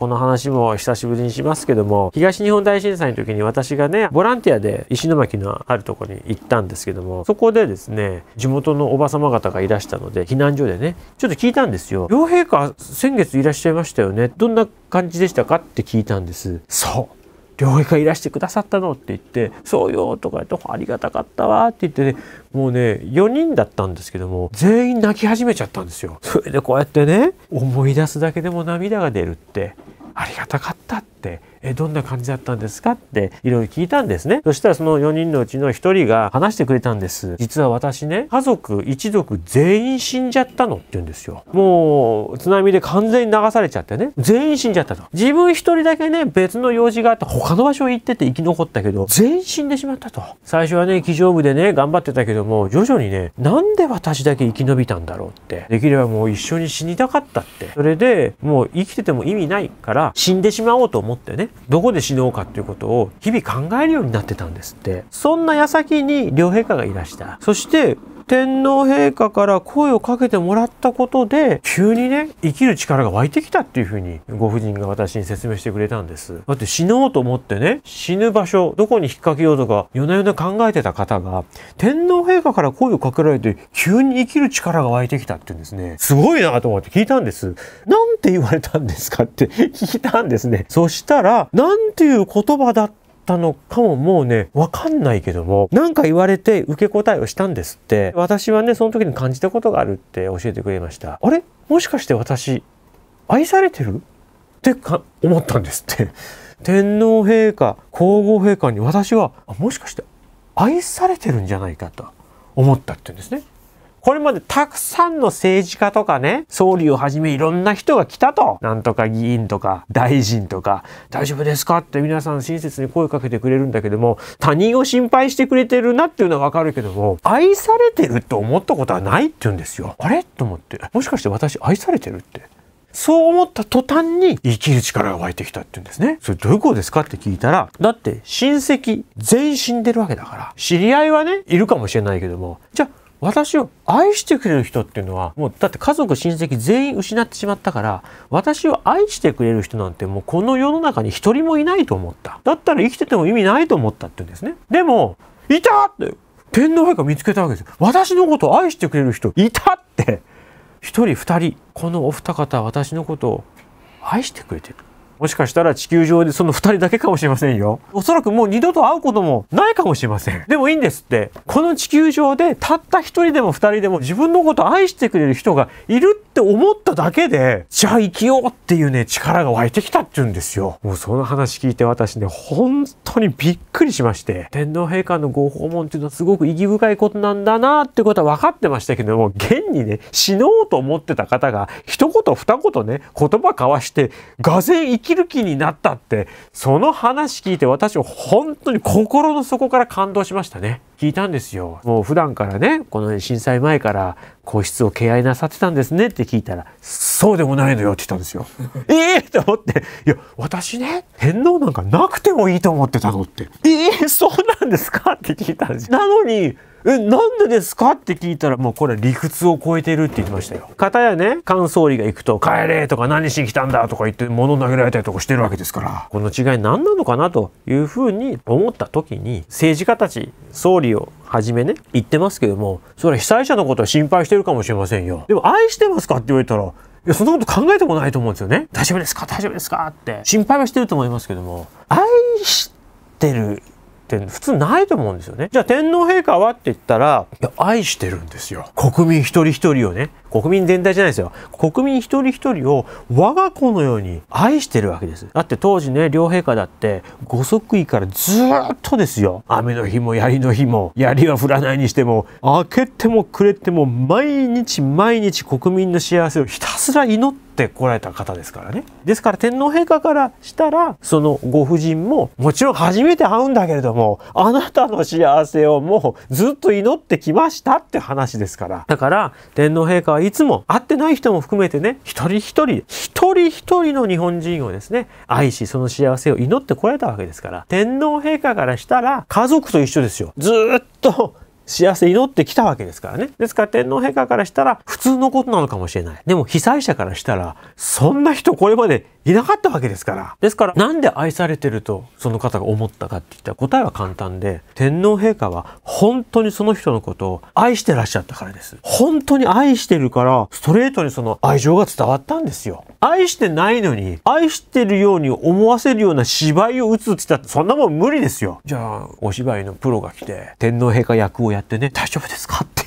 この話も久しぶりにしますけども、東日本大震災の時に私がね、ボランティアで石巻のあるとこに行ったんですけども、そこでですね、地元のおばさま方がいらしたので、避難所でね、ちょっと聞いたんですよ。両陛下、先月いらっしゃいましたよね。どんな感じでしたかって聞いたんです。そう。両陛下いらしてくださったのって言って「そうよ」とか言って「ありがたかったわ」って言ってねもうね4人だったんですけども全員泣き始めちゃったんですよ。それでこうやってね思い出すだけでも涙が出るってありがたかったって「えどんな感じだったんですか?」っていろいろ聞いたんですねそしたらその4人のうちの1人が話してくれたんです実は私ね家族一族全員死んじゃったのって言うんですよもう津波で完全に流されちゃってね全員死んじゃったと自分1人だけね別の用事があって他の場所行ってて生き残ったけど全員死んでしまったと最初はね気丈部でね頑張ってたけども徐々にねなんで私だけ生き延びたんだろうってできればもう一緒に死にたかったってそれでもう生きてても意味ないから死んでしまおうと思思ってねどこで死のうかっていうことを日々考えるようになってたんですってそんな矢先に両陛下がいらしたそして天皇陛下から声をかけてもらったことで急にね生きる力が湧いてきたっていうふうにご婦人が私に説明してくれたんですだって死のうと思ってね死ぬ場所どこに引っ掛けようとか夜な夜な考えてた方が天皇陛下から声をかけられて急に生きる力が湧いてきたって言うんですねすごいなと思って聞いたんですなんて言われたんですかって聞いたんですねそしたらなんていう言葉だったのかももうね、わかんないけども、なんか言われて受け答えをしたんですって、私はね、その時に感じたことがあるって教えてくれました。あれもしかして私、愛されてるってか思ったんですって。天皇陛下、皇后陛下に私は、もしかして愛されてるんじゃないかと思ったって言うんですね。これまでたくさんの政治家とかね、総理をはじめいろんな人が来たと。なんとか議員とか大臣とか、大丈夫ですかって皆さん親切に声かけてくれるんだけども、他人を心配してくれてるなっていうのはわかるけども、愛されてると思ったことはないって言うんですよ。あれと思って。もしかして私愛されてるって。そう思った途端に生きる力が湧いてきたって言うんですね。それどういうことですかって聞いたら、だって親戚全員死んでるわけだから、知り合いはね、いるかもしれないけども、じゃあ私を愛してくれる人っていうのはもうだって家族親戚全員失ってしまったから私を愛してくれる人なんてもうこの世の中に一人もいないと思っただったら生きてても意味ないと思ったって言うんですねでもいたって天皇陛下見つけたわけですよ私のことを愛してくれる人いたって一人二人このお二方は私のことを愛してくれてるもしかしたら地球上でその2人だけかもしれませんよ。おそらくもう二度と会うこともないかもしれません。でもいいんですって。この地球上でたった1人でも2人でも自分のこと愛してくれる人がいるって思っただけで、じゃあ生きようっていうね、力が湧いてきたって言うんですよ。もうその話聞いて私ね、本当にびっくりしまして、天皇陛下のご訪問っていうのはすごく意義深いことなんだなってことは分かってましたけども、現にね、死のうと思ってた方が一言二言ね、言葉交わして、がぜん生ききる気になったってその話聞いて私は本当に心の底から感動しましたね。聞いたんですよ。もう普段からね、この震災前から個室を敬愛なさってたんですねって聞いたら、そうでもないのよって言ったんですよ。え えー、と思って、いや、私ね、天皇なんかなくてもいいと思ってたのって。ええー、そうなんですかって聞いたんです。なのに、え、なんでですかって聞いたら、もうこれ理屈を超えてるって言ってましたよ。かたやね、菅総理が行くと、帰れとか何しに来たんだとか言って物投げられたりとかしてるわけですから、この違い何なのかなというふうに思った時に、政治家たち、総理理をはじめね、言ってますけども、それは被災者のことは心配してるかもしれませんよ。でも愛してますかって言われたら、いや、そんなこと考えてもないと思うんですよね。大丈夫ですか大丈夫ですかって。心配はしてると思いますけども、愛してるって普通ないと思うんですよね。じゃあ天皇陛下はって言ったら、いや、愛してるんですよ。国民一人一人をね、国民全体じゃないですよ。国民一人一人を我が子のように愛してるわけです。だって当時ね、両陛下だって、ご即位からずっとですよ。雨の日も槍の日も、槍は降らないにしても、開けてもくれても、毎日毎日国民の幸せをひたすら祈ってこられた方ですからね。ですから天皇陛下からしたら、そのご婦人も、もちろん初めて会うんだけれども、あなたの幸せをもうずっと祈ってきましたって話ですから。だから、天皇陛下はいつも会ってない人も含めてね、一人一人、一人一人の日本人をですね、愛し、その幸せを祈ってこられたわけですから、天皇陛下からしたら家族と一緒ですよ。ずっと幸せ祈ってきたわけですからね。ですから天皇陛下からしたら普通のことなのかもしれない。でも被災者からしたらそんな人これまでいなかったわけですから。ですからなんで愛されてるとその方が思ったかって言ったら答えは簡単で天皇陛下は本当にその人のことを愛してらっしゃったからです。本当に愛してるからストレートにその愛情が伝わったんですよ。愛してないのに愛してるように思わせるような芝居を打つって言ったらそんなもん無理ですよ。じゃあお芝居のプロが来て天皇陛下役をややってね、大丈夫ですかって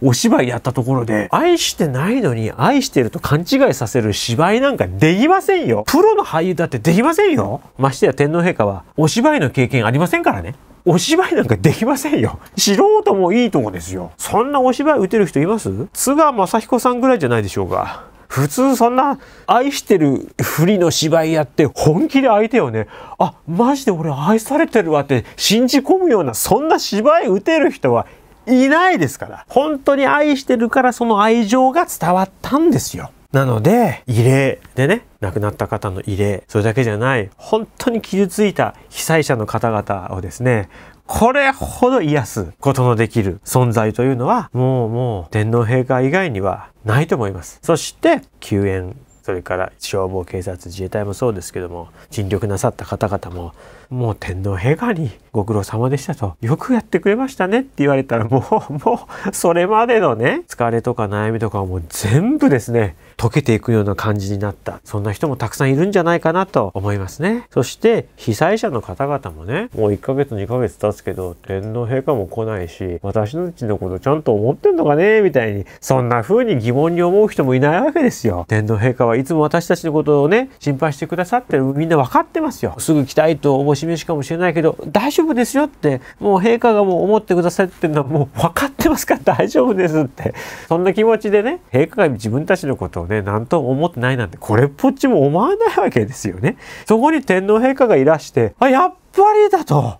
お芝居やったところで、愛してないのに愛してると勘違いさせる芝居なんかできませんよ。プロの俳優だってできませんよ。ましてや天皇陛下はお芝居の経験ありませんからね。お芝居なんかできませんよ。素人もいいとこですよ。そんなお芝居打てる人います津川雅彦さんぐらいじゃないでしょうか。普通そんな愛してるふりの芝居やって本気で相手をね、あ、マジで俺愛されてるわって信じ込むようなそんな芝居打てる人はいないですから。本当に愛してるからその愛情が伝わったんですよ。なので、異例でね、亡くなった方の異例それだけじゃない、本当に傷ついた被災者の方々をですね、これほど癒すことのできる存在というのは、もうもう天皇陛下以外にはないと思います。そして、救援、それから消防、警察、自衛隊もそうですけども、尽力なさった方々も、もう天皇陛下にご苦労様でしたと、よくやってくれましたねって言われたらもう、もう、それまでのね、疲れとか悩みとかはもう全部ですね、溶けていくような感じになった。そんな人もたくさんいるんじゃないかなと思いますね。そして、被災者の方々もね、もう1ヶ月2ヶ月経つけど、天皇陛下も来ないし、私のうちのことちゃんと思ってんのかねみたいに、そんな風に疑問に思う人もいないわけですよ。天皇陛下はいつも私たちのことをね、心配してくださってるみんな分かってますよ。すぐ来たいと思う示しかもしれないけど大丈夫ですよってもう陛下がもう思ってくださいっていうのはもう分かってますから 大丈夫ですってそんな気持ちでね陛下が自分たちのことをね何とも思ってないなんてこれっぽっちも思わないわけですよね。そこに天皇陛下がいらしてあやっぱりだと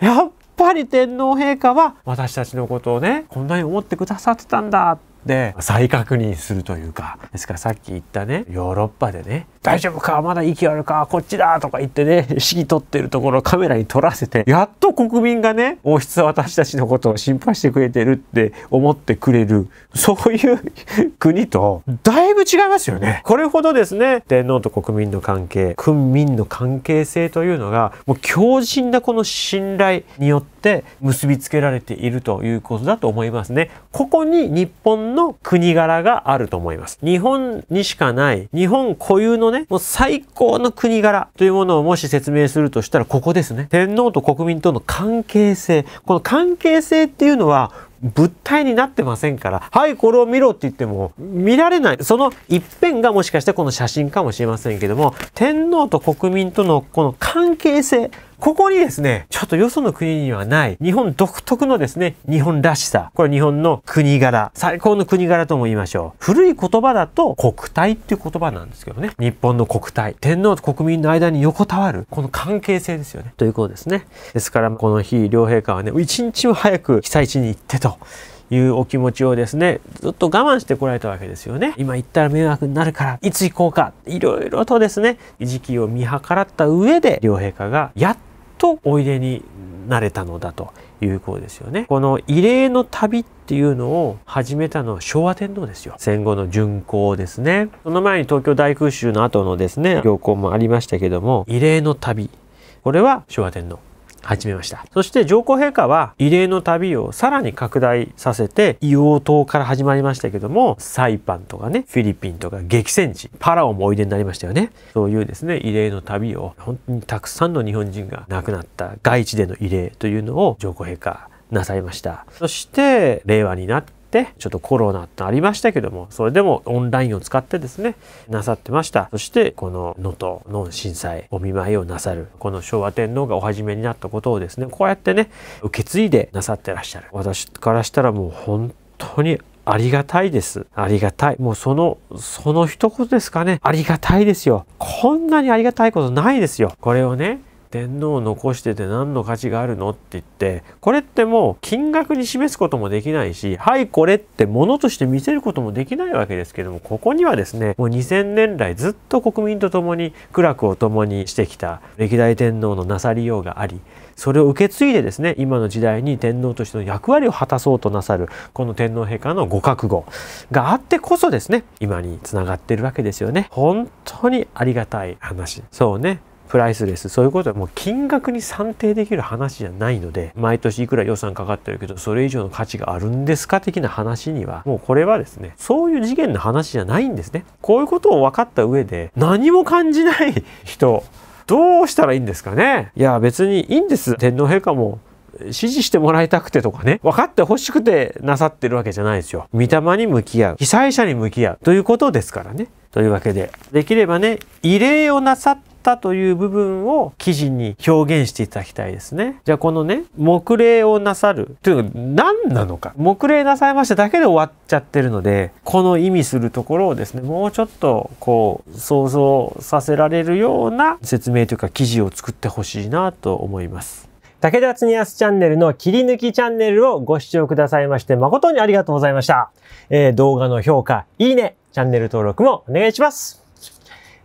やっぱり天皇陛下は私たちのことをねこんなに思ってくださってたんだって。で再確認するというかですからさっき言ったねヨーロッパでね大丈夫かまだ息あるかこっちだとか言ってね、指揮取ってるところをカメラに撮らせて、やっと国民がね、王室は私たちのことを心配してくれてるって思ってくれる、そういう 国と、だいぶ違いますよね。これほどですね、天皇と国民の関係、君民の関係性というのが、もう強靭なこの信頼によって結びつけられているということだと思いますね。ここに日本の国柄があると思います。日本にしかない、日本固有のね、もう最高の国柄というものをもし説明するとしたらここですね。天皇と国民との関係性。この関係性っていうのは、物体になってませんから、はい、これを見ろって言っても見られない。その一辺がもしかしてこの写真かもしれませんけども、天皇と国民とのこの関係性、ここにですね、ちょっとよその国にはない、日本独特のですね、日本らしさ。これ日本の国柄。最高の国柄とも言いましょう。古い言葉だと、国体っていう言葉なんですけどね。日本の国体。天皇と国民の間に横たわる。この関係性ですよね。ということですね。ですから、この日、両陛下はね、一日も早く被災地に行ってと。というお気持ちをですね、ずっと我慢してこられたわけですよね。今行ったら迷惑になるから、いつ行こうか、いろいろとですね、時期を見計らった上で、両陛下がやっとおいでになれたのだということですよね。この異例の旅っていうのを始めたのは昭和天皇ですよ。戦後の巡行ですね。その前に東京大空襲の後のですね、行幸もありましたけども、異例の旅。これは昭和天皇。始めましたそして上皇陛下は異例の旅をさらに拡大させて硫黄島から始まりましたけどもサイパンとかねフィリピンとか激戦地パラオもおいでになりましたよねそういうですね異例の旅を本当にたくさんの日本人が亡くなった外地での異例というのを上皇陛下なさいましたそして令和になってってちょっとコロナってありましたけどもそれでもオンラインを使ってですねなさってましたそしてこの能登の震災お見舞いをなさるこの昭和天皇がお始めになったことをですねこうやってね受け継いでなさってらっしゃる私からしたらもう本当にありがたいです。ありがたい。もうその、その一言ですかね。ありがたいですよ。こんなにありがたいことないですよ。これをね、天皇を残してて何の価値があるのって言ってこれってもう金額に示すこともできないしはいこれって物として見せることもできないわけですけどもここにはですねもう2000年来ずっと国民と共に苦楽を共にしてきた歴代天皇のなさりようがありそれを受け継いでですね今の時代に天皇としての役割を果たそうとなさるこの天皇陛下のご覚悟があってこそですね今につながってるわけですよね本当にありがたい話そうねプライスレスそういうことはもう金額に算定できる話じゃないので毎年いくら予算かかってるけどそれ以上の価値があるんですか的な話にはもうこれはですねそういう次元の話じゃないんですねこういうことを分かった上で何も感じない人どうしたらいいんですかねいや別にいいんです天皇陛下も支持してもらいたくてとかね、分かって欲しくてなさってるわけじゃないですよ。御霊に向き合う、被災者に向き合うということですからね。というわけで、できればね、異例をなさっったという部分を記事に表現していただきたいですね。じゃあこのね、目礼をなさるというのは何なのか。目礼なさいましただけで終わっちゃってるので、この意味するところをですね、もうちょっとこう想像させられるような説明というか記事を作ってほしいなと思います。武田つにやすチャンネルの切り抜きチャンネルをご視聴くださいまして誠にありがとうございました。えー、動画の評価、いいね、チャンネル登録もお願いします。